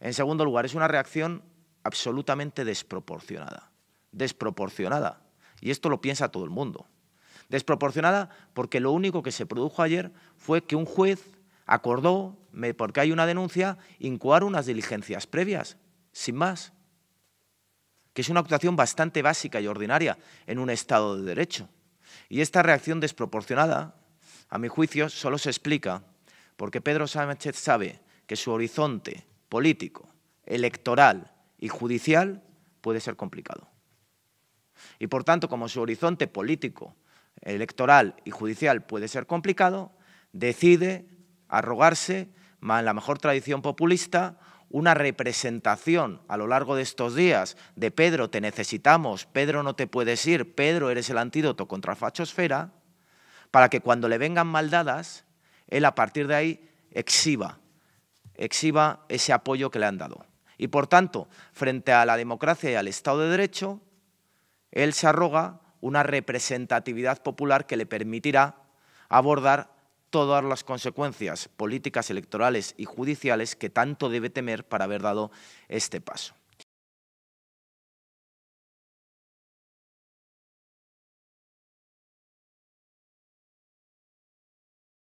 En segundo lugar, es una reacción absolutamente desproporcionada. Desproporcionada. Y esto lo piensa todo el mundo. Desproporcionada porque lo único que se produjo ayer fue que un juez acordó, porque hay una denuncia, incoar unas diligencias previas, sin más. Que es una actuación bastante básica y ordinaria en un Estado de Derecho. Y esta reacción desproporcionada, a mi juicio, solo se explica porque Pedro Sánchez sabe que su horizonte político, electoral y judicial puede ser complicado. Y por tanto, como su horizonte político, electoral y judicial puede ser complicado, decide arrogarse, en la mejor tradición populista, una representación a lo largo de estos días de Pedro te necesitamos, Pedro no te puedes ir, Pedro eres el antídoto contra la fachosfera, para que cuando le vengan maldadas, él a partir de ahí exhiba exhiba ese apoyo que le han dado. Y por tanto, frente a la democracia y al Estado de Derecho, él se arroga una representatividad popular que le permitirá abordar todas las consecuencias políticas, electorales y judiciales que tanto debe temer para haber dado este paso.